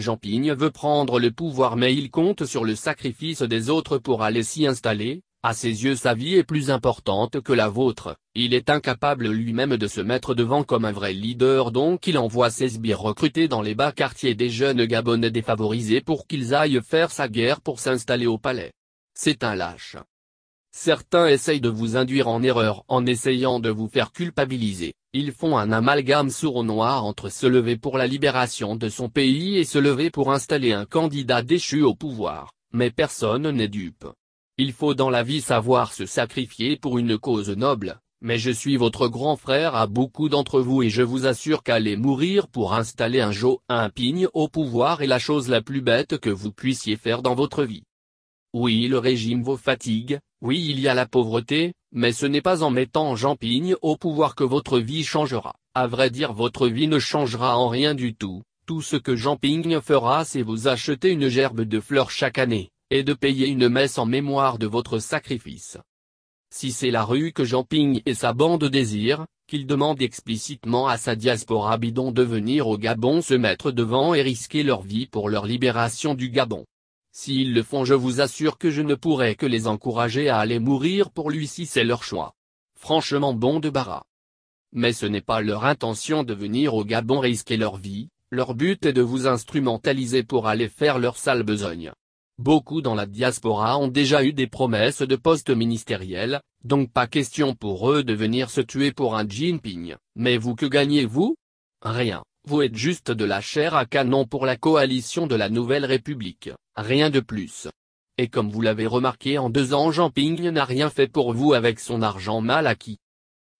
Jean-Pigne veut prendre le pouvoir mais il compte sur le sacrifice des autres pour aller s'y installer, à ses yeux sa vie est plus importante que la vôtre, il est incapable lui-même de se mettre devant comme un vrai leader donc il envoie ses sbires recruter dans les bas quartiers des jeunes Gabonais défavorisés pour qu'ils aillent faire sa guerre pour s'installer au palais. C'est un lâche. Certains essayent de vous induire en erreur en essayant de vous faire culpabiliser. Ils font un amalgame sournois entre se lever pour la libération de son pays et se lever pour installer un candidat déchu au pouvoir, mais personne n'est dupe. Il faut dans la vie savoir se sacrifier pour une cause noble, mais je suis votre grand frère à beaucoup d'entre vous et je vous assure qu'aller mourir pour installer un jo un pigne au pouvoir est la chose la plus bête que vous puissiez faire dans votre vie. Oui le régime vous fatigue, oui il y a la pauvreté, mais ce n'est pas en mettant Jean-Pigne au pouvoir que votre vie changera. À vrai dire votre vie ne changera en rien du tout, tout ce que Jean-Pigne fera c'est vous acheter une gerbe de fleurs chaque année, et de payer une messe en mémoire de votre sacrifice. Si c'est la rue que jean Ping et sa bande désirent, qu'il demande explicitement à sa diaspora bidon de venir au Gabon se mettre devant et risquer leur vie pour leur libération du Gabon. S'ils le font je vous assure que je ne pourrai que les encourager à aller mourir pour lui si c'est leur choix. Franchement bon de bara. Mais ce n'est pas leur intention de venir au Gabon risquer leur vie, leur but est de vous instrumentaliser pour aller faire leur sale besogne. Beaucoup dans la diaspora ont déjà eu des promesses de poste ministériel, donc pas question pour eux de venir se tuer pour un Jinping, mais vous que gagnez-vous Rien. Vous êtes juste de la chair à canon pour la coalition de la Nouvelle République, rien de plus. Et comme vous l'avez remarqué en deux ans Jean Ping n'a rien fait pour vous avec son argent mal acquis.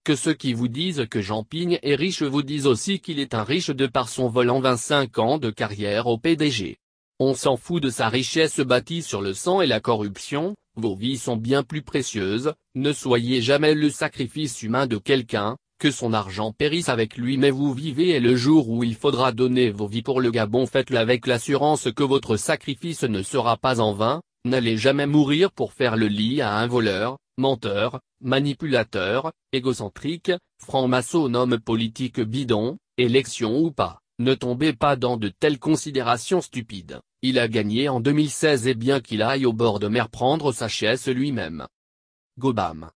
Que ceux qui vous disent que Jean Ping est riche vous disent aussi qu'il est un riche de par son volant 25 ans de carrière au PDG. On s'en fout de sa richesse bâtie sur le sang et la corruption, vos vies sont bien plus précieuses, ne soyez jamais le sacrifice humain de quelqu'un, que son argent périsse avec lui mais vous vivez et le jour où il faudra donner vos vies pour le Gabon faites-le avec l'assurance que votre sacrifice ne sera pas en vain, n'allez jamais mourir pour faire le lit à un voleur, menteur, manipulateur, égocentrique, franc-maçon homme politique bidon, élection ou pas, ne tombez pas dans de telles considérations stupides, il a gagné en 2016 et bien qu'il aille au bord de mer prendre sa chaise lui-même. Gobam